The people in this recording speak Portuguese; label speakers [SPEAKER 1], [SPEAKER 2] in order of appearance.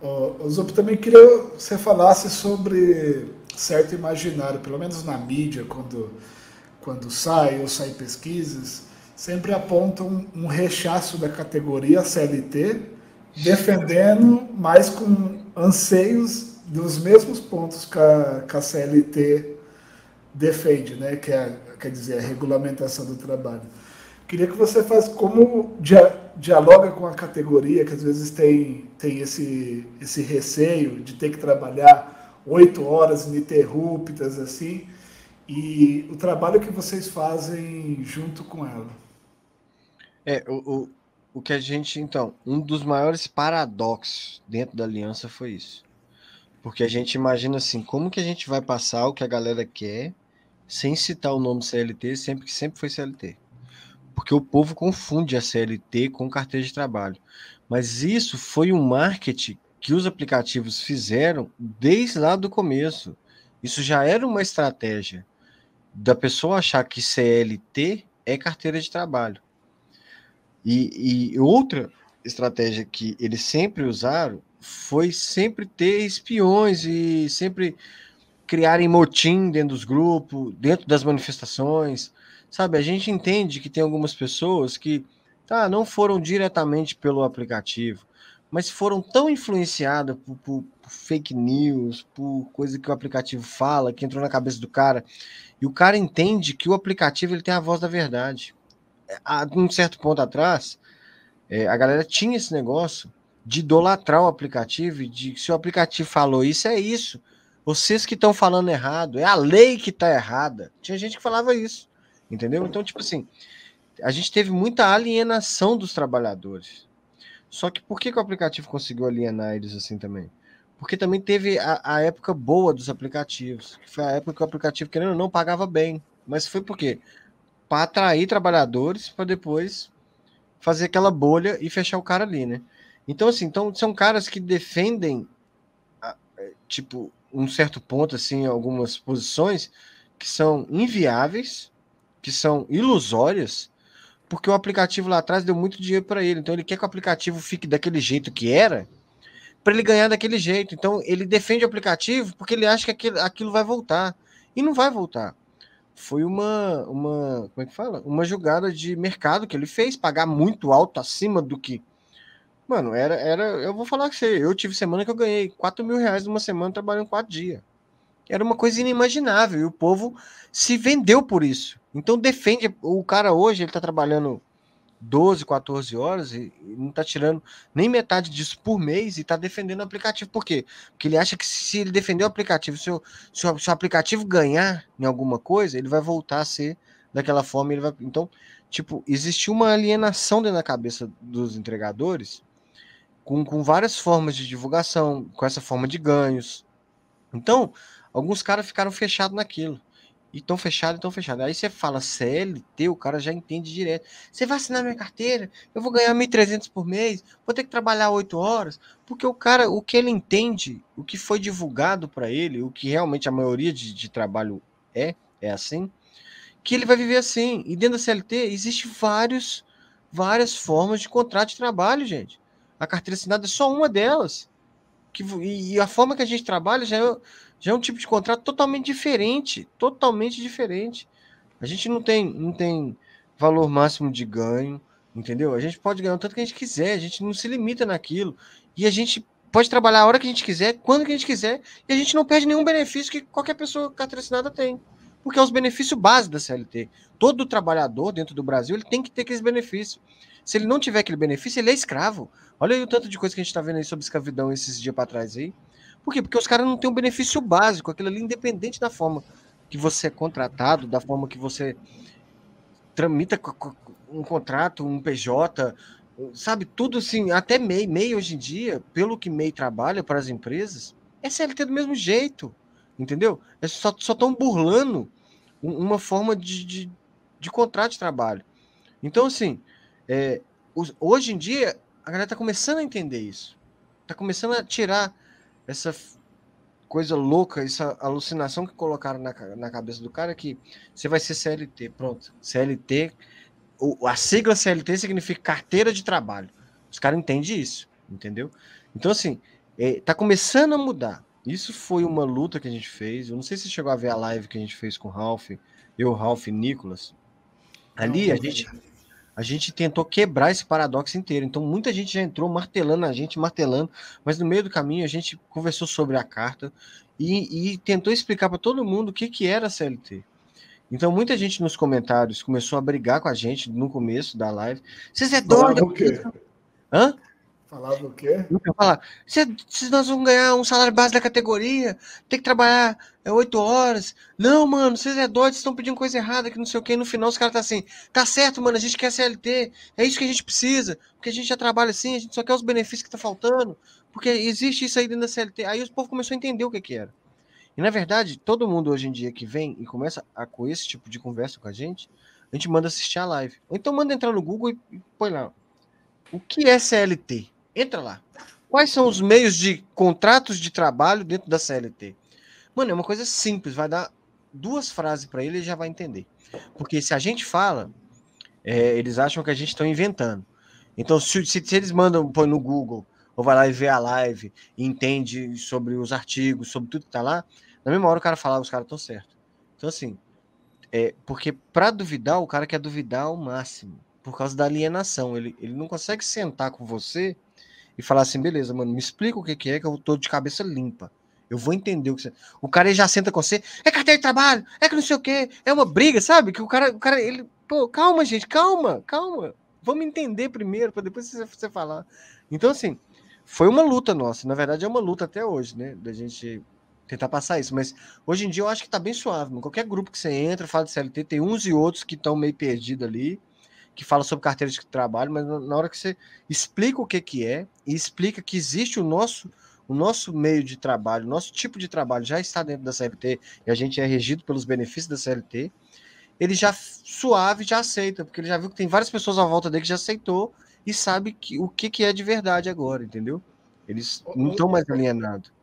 [SPEAKER 1] osup Zup também queria que você falasse sobre certo imaginário, pelo menos na mídia, quando, quando sai ou saem pesquisas, sempre apontam um, um rechaço da categoria CLT, defendendo, mas com anseios dos mesmos pontos que a, que a CLT defende, né? que é, quer dizer, a regulamentação do trabalho. Queria que você faça como dia, dialoga com a categoria, que às vezes tem, tem esse, esse receio de ter que trabalhar oito horas ininterruptas, assim, e o trabalho que vocês fazem junto com ela. É, o, o, o que a gente, então, um dos maiores paradoxos dentro da aliança foi isso. Porque a gente imagina assim, como que a gente vai passar o que a galera quer sem citar o nome CLT, sempre que sempre foi CLT porque o povo confunde a CLT com carteira de trabalho. Mas isso foi um marketing que os aplicativos fizeram desde lá do começo. Isso já era uma estratégia da pessoa achar que CLT é carteira de trabalho. E, e outra estratégia que eles sempre usaram foi sempre ter espiões e sempre criarem motim dentro dos grupos, dentro das manifestações, sabe? A gente entende que tem algumas pessoas que tá, não foram diretamente pelo aplicativo, mas foram tão influenciadas por, por, por, fake news, por coisa que o aplicativo fala, que entrou na cabeça do cara, e o cara entende que o aplicativo ele tem a voz da verdade. A um certo ponto atrás, é, a galera tinha esse negócio de idolatrar o aplicativo, de se o aplicativo falou isso, é isso. Vocês que estão falando errado, é a lei que está errada. Tinha gente que falava isso, entendeu? Então, tipo assim, a gente teve muita alienação dos trabalhadores. Só que por que, que o aplicativo conseguiu alienar eles assim também? Porque também teve a, a época boa dos aplicativos, que foi a época que o aplicativo, querendo ou não, pagava bem. Mas foi por quê? Para atrair trabalhadores, para depois fazer aquela bolha e fechar o cara ali, né? Então, assim, então, são caras que defendem, é, tipo, um certo ponto, assim, algumas posições que são inviáveis, que são ilusórias, porque o aplicativo lá atrás deu muito dinheiro para ele. Então ele quer que o aplicativo fique daquele jeito que era, para ele ganhar daquele jeito. Então ele defende o aplicativo porque ele acha que aquilo, aquilo vai voltar. E não vai voltar. Foi uma, uma, como é que fala? Uma jogada de mercado que ele fez, pagar muito alto acima do que Mano, era, era. Eu vou falar que você. Eu tive semana que eu ganhei 4 mil reais numa semana trabalhando quatro dias. Era uma coisa inimaginável. E o povo se vendeu por isso. Então defende. O cara hoje, ele tá trabalhando 12, 14 horas e não tá tirando nem metade disso por mês e tá defendendo o aplicativo. Por quê? Porque ele acha que se ele defender o aplicativo, se o, se o, se o aplicativo ganhar em alguma coisa, ele vai voltar a ser daquela forma. Ele vai... Então, tipo, existiu uma alienação dentro da cabeça dos entregadores com, com várias formas de divulgação, com essa forma de ganhos. Então, alguns caras ficaram fechados naquilo. E tão fechado, tão fechado. Aí você fala CLT, o cara já entende direto. Você vai assinar minha carteira, eu vou ganhar 1.300 por mês, vou ter que trabalhar 8 horas. Porque o cara, o que ele entende, o que foi divulgado para ele, o que realmente a maioria de, de trabalho é, é assim, que ele vai viver assim. E dentro da CLT existe vários, várias formas de contrato de trabalho, gente. A carteira assinada é só uma delas. Que, e, a forma que a gente trabalha já é, já é um tipo de contrato totalmente diferente. Totalmente diferente. A gente não tem, não tem valor máximo de ganho, entendeu? A gente pode ganhar o tanto que a gente quiser, a gente não se limita naquilo. E a gente pode trabalhar a hora que a gente quiser, quando que a gente quiser, e a gente não perde nenhum benefício que qualquer pessoa carteira assinada tem. Porque é os benefícios básicos da CLT. Todo trabalhador dentro do Brasil ele tem que ter aqueles benefícios. Se ele não tiver aquele benefício, ele é escravo. Olha aí o tanto de coisa que a gente está vendo aí sobre escravidão esses dias para trás aí. Por quê? Porque os caras não têm um benefício básico, aquilo ali independente da forma que você é contratado, da forma que você tramita um contrato, um PJ, sabe? Tudo assim, até MEI. MEI hoje em dia, pelo que MEI trabalha para as empresas, é CLT do mesmo jeito, entendeu? É só estão burlando uma forma de, de, de contrato de trabalho. Então, assim, é, hoje em dia, a galera está começando a entender isso. Está começando a tirar essa coisa louca, essa alucinação que colocaram na, na cabeça do cara que você vai ser CLT. Pronto, CLT. O, a sigla CLT significa carteira de trabalho. Os caras entendem isso, entendeu? Então, assim, está é, começando a mudar. Isso foi uma luta que a gente fez. Eu não sei se você chegou a ver a live que a gente fez com o Ralph, eu, Ralph e Nicolas. Ali não, a gente. A gente tentou quebrar esse paradoxo inteiro. Então, muita gente já entrou martelando a gente, martelando, mas no meio do caminho a gente conversou sobre a carta e, e tentou explicar para todo mundo o que, que era a CLT. Então, muita gente nos comentários começou a brigar com a gente no começo da live. Vocês é doido? Hã? fala o quê? Nunca fala. Se, se nós vamos ganhar um salário base da categoria, tem que trabalhar é, horas. Não, mano, vocês é vocês estão pedindo coisa errada, que não sei o quê. no final os caras tá assim, tá certo, mano, a gente quer CLT, é isso que a gente precisa, porque a gente já trabalha assim, a gente só quer os benefícios que tá faltando, porque existe isso aí dentro da CLT. Aí o povo começou a entender o que que era. E na verdade, todo mundo hoje em dia que vem e começa a com esse tipo de conversa com a gente, a gente manda assistir a live. Ou então manda entrar no Google e, e põe lá. O que é CLT? Entra lá. Quais são os meios de contratos de trabalho dentro da CLT? Mano, é uma coisa simples, vai dar duas frases para ele e já vai entender. Porque se a gente fala, é, eles acham que a gente está inventando. Então, se, se, se, eles mandam, põe no Google, ou vai lá e vê a live, e entende sobre os artigos, sobre tudo que tá lá, na mesma hora o cara fala, ah, os caras estão certos. Então, assim, é, porque para duvidar, o cara quer duvidar ao máximo, por causa da alienação. Ele, ele não consegue sentar com você e falar assim, beleza, mano, me explica o que, que é que eu tô de cabeça limpa. Eu vou entender o que você... O cara já senta com você, é carteira de trabalho, é que não sei o quê, é uma briga, sabe? Que o cara, o cara, ele... Pô, calma, gente, calma, calma. Vamos entender primeiro, para depois você, você falar. Então, assim, foi uma luta nossa. Na verdade, é uma luta até hoje, né? Da gente tentar passar isso. Mas hoje em dia eu acho que tá bem suave. Mano. Qualquer grupo que você entra, fala de CLT, tem uns e outros que estão meio perdidos ali que fala sobre carteira de trabalho, mas na hora que você explica o que, que é e explica que existe o nosso o nosso meio de trabalho, o nosso tipo de trabalho já está dentro da CLT e a gente é regido pelos benefícios da CLT, ele já suave já aceita, porque ele já viu que tem várias pessoas à volta dele que já aceitou e sabe que, o que, que é de verdade agora, entendeu? Eles não estão mais alienados.